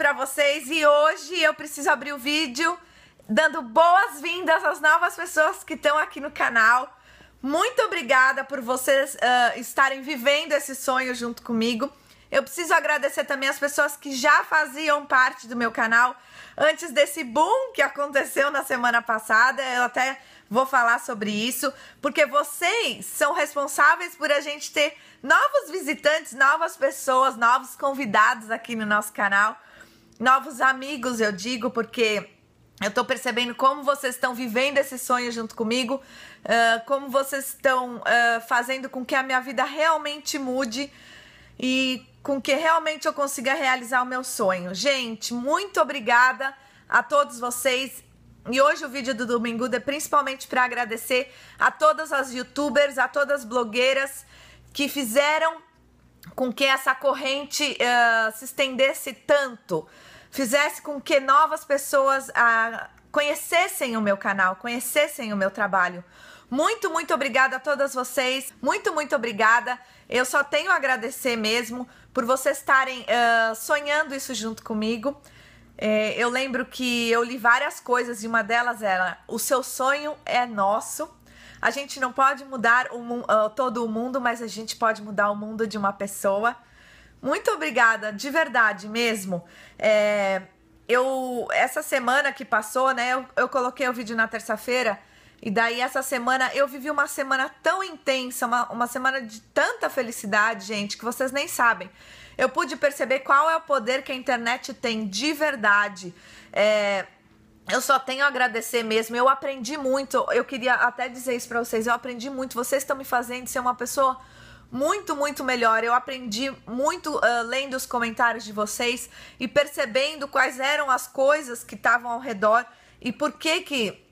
para vocês e hoje eu preciso abrir o vídeo dando boas-vindas às novas pessoas que estão aqui no canal. Muito obrigada por vocês uh, estarem vivendo esse sonho junto comigo. Eu preciso agradecer também as pessoas que já faziam parte do meu canal antes desse boom que aconteceu na semana passada. Eu até vou falar sobre isso, porque vocês são responsáveis por a gente ter novos visitantes, novas pessoas, novos convidados aqui no nosso canal novos amigos, eu digo, porque eu estou percebendo como vocês estão vivendo esse sonho junto comigo, uh, como vocês estão uh, fazendo com que a minha vida realmente mude e com que realmente eu consiga realizar o meu sonho. Gente, muito obrigada a todos vocês. E hoje o vídeo do domingo é principalmente para agradecer a todas as youtubers, a todas as blogueiras que fizeram com que essa corrente uh, se estendesse tanto fizesse com que novas pessoas ah, conhecessem o meu canal, conhecessem o meu trabalho. Muito, muito obrigada a todas vocês. Muito, muito obrigada. Eu só tenho a agradecer mesmo por vocês estarem uh, sonhando isso junto comigo. É, eu lembro que eu li várias coisas e uma delas era: o seu sonho é nosso. A gente não pode mudar o, uh, todo o mundo, mas a gente pode mudar o mundo de uma pessoa. Muito obrigada, de verdade mesmo. É, eu essa semana que passou, né? Eu, eu coloquei o vídeo na terça-feira e daí essa semana eu vivi uma semana tão intensa, uma, uma semana de tanta felicidade, gente, que vocês nem sabem. Eu pude perceber qual é o poder que a internet tem de verdade. É, eu só tenho a agradecer mesmo. Eu aprendi muito. Eu queria até dizer isso para vocês. Eu aprendi muito. Vocês estão me fazendo ser uma pessoa muito, muito melhor. Eu aprendi muito uh, lendo os comentários de vocês e percebendo quais eram as coisas que estavam ao redor e por que que,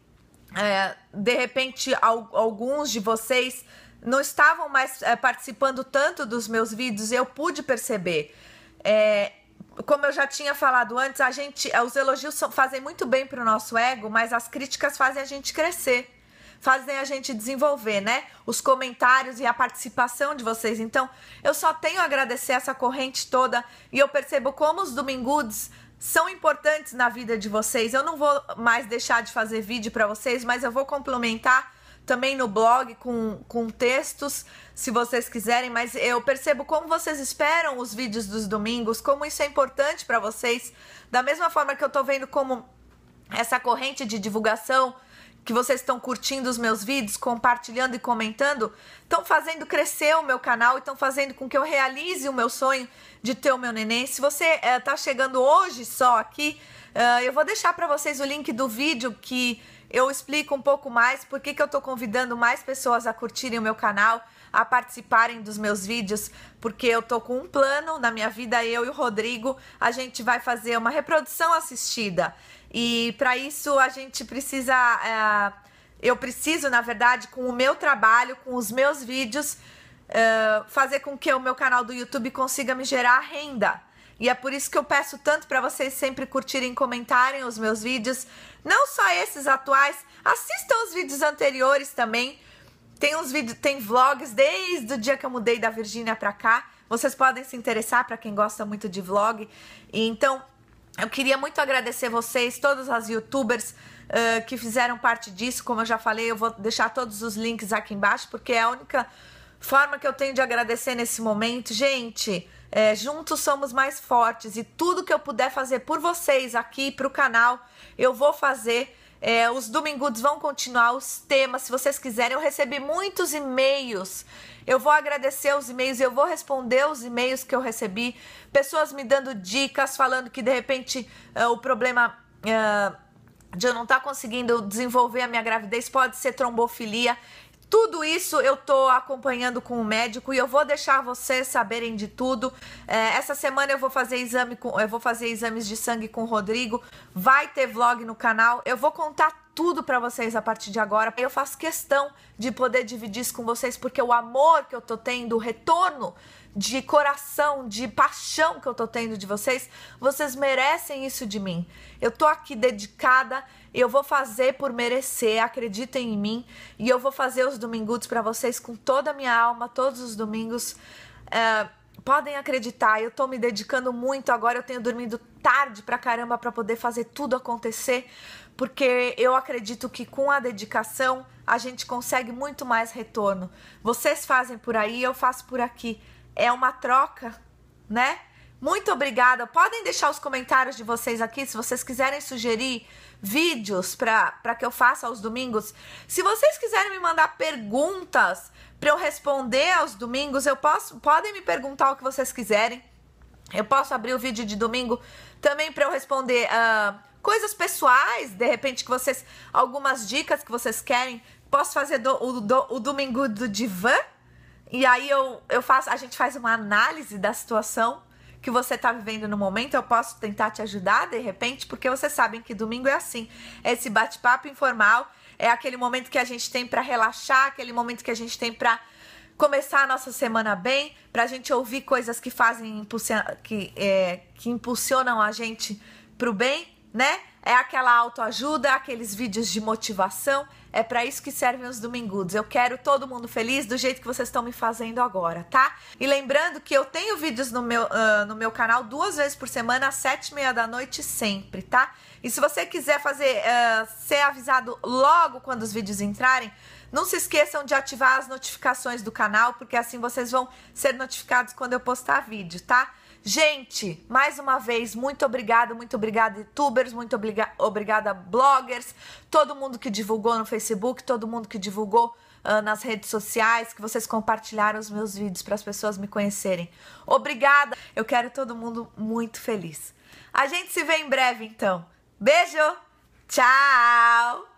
é, de repente, al alguns de vocês não estavam mais é, participando tanto dos meus vídeos. Eu pude perceber. É, como eu já tinha falado antes, a gente, os elogios fazem muito bem para o nosso ego, mas as críticas fazem a gente crescer fazem a gente desenvolver, né? Os comentários e a participação de vocês. Então, eu só tenho a agradecer essa corrente toda e eu percebo como os domingudes são importantes na vida de vocês. Eu não vou mais deixar de fazer vídeo para vocês, mas eu vou complementar também no blog com, com textos, se vocês quiserem, mas eu percebo como vocês esperam os vídeos dos domingos, como isso é importante para vocês. Da mesma forma que eu estou vendo como essa corrente de divulgação que vocês estão curtindo os meus vídeos, compartilhando e comentando, estão fazendo crescer o meu canal e estão fazendo com que eu realize o meu sonho de ter o meu neném. Se você está eh, chegando hoje só aqui, uh, eu vou deixar para vocês o link do vídeo que eu explico um pouco mais por que, que eu estou convidando mais pessoas a curtirem o meu canal, a participarem dos meus vídeos, porque eu estou com um plano na minha vida, eu e o Rodrigo, a gente vai fazer uma reprodução assistida. E para isso a gente precisa. É, eu preciso, na verdade, com o meu trabalho, com os meus vídeos, eh, fazer com que o meu canal do YouTube consiga me gerar renda. E é por isso que eu peço tanto para vocês sempre curtirem e comentarem os meus vídeos, não só esses atuais, assistam os vídeos anteriores também. Tem uns vídeos, tem vlogs desde o dia que eu mudei da Virgínia para cá. Vocês podem se interessar para quem gosta muito de vlog. então, eu queria muito agradecer vocês, todas as youtubers uh, que fizeram parte disso. Como eu já falei, eu vou deixar todos os links aqui embaixo, porque é a única forma que eu tenho de agradecer nesse momento. Gente, é, juntos somos mais fortes e tudo que eu puder fazer por vocês aqui para o canal, eu vou fazer. É, os domingudos vão continuar, os temas, se vocês quiserem. Eu recebi muitos e-mails. Eu vou agradecer os e-mails, eu vou responder os e-mails que eu recebi. Pessoas me dando dicas, falando que de repente é, o problema. É, de eu não estar tá conseguindo desenvolver a minha gravidez, pode ser trombofilia. Tudo isso eu tô acompanhando com o médico e eu vou deixar vocês saberem de tudo. É, essa semana eu vou fazer exame com, eu vou fazer exames de sangue com o Rodrigo. Vai ter vlog no canal. Eu vou contar tudo para vocês a partir de agora. Eu faço questão de poder dividir isso com vocês porque o amor que eu tô tendo, o retorno de coração, de paixão que eu tô tendo de vocês, vocês merecem isso de mim. Eu tô aqui dedicada e eu vou fazer por merecer, acreditem em mim, e eu vou fazer os domingos para vocês com toda a minha alma, todos os domingos. É, podem acreditar, eu tô me dedicando muito agora, eu tenho dormido tarde pra caramba para poder fazer tudo acontecer, porque eu acredito que com a dedicação a gente consegue muito mais retorno. Vocês fazem por aí, eu faço por aqui. É uma troca, né? Muito obrigada. Podem deixar os comentários de vocês aqui se vocês quiserem sugerir vídeos para que eu faça aos domingos. Se vocês quiserem me mandar perguntas para eu responder aos domingos, eu posso, podem me perguntar o que vocês quiserem. Eu posso abrir o vídeo de domingo também para eu responder uh, coisas pessoais, de repente que vocês algumas dicas que vocês querem. Posso fazer do, o, do, o domingo do divã? E aí eu, eu faço, a gente faz uma análise da situação que você está vivendo no momento, eu posso tentar te ajudar de repente, porque vocês sabem que domingo é assim, é esse bate-papo informal, é aquele momento que a gente tem para relaxar, aquele momento que a gente tem para começar a nossa semana bem, para a gente ouvir coisas que fazem que, é, que impulsionam a gente para o bem né? É aquela autoajuda, aqueles vídeos de motivação. É para isso que servem os domingudos. Eu quero todo mundo feliz do jeito que vocês estão me fazendo agora, tá? E lembrando que eu tenho vídeos no meu, uh, no meu canal duas vezes por semana, às sete e meia da noite sempre, tá? E se você quiser fazer uh, ser avisado logo quando os vídeos entrarem, não se esqueçam de ativar as notificações do canal, porque assim vocês vão ser notificados quando eu postar vídeo, tá? Gente, mais uma vez, muito obrigada, muito obrigada, youtubers, muito obriga obrigada, bloggers, todo mundo que divulgou no Facebook, todo mundo que divulgou uh, nas redes sociais, que vocês compartilharam os meus vídeos para as pessoas me conhecerem. Obrigada! Eu quero todo mundo muito feliz. A gente se vê em breve, então. Beijo! Tchau!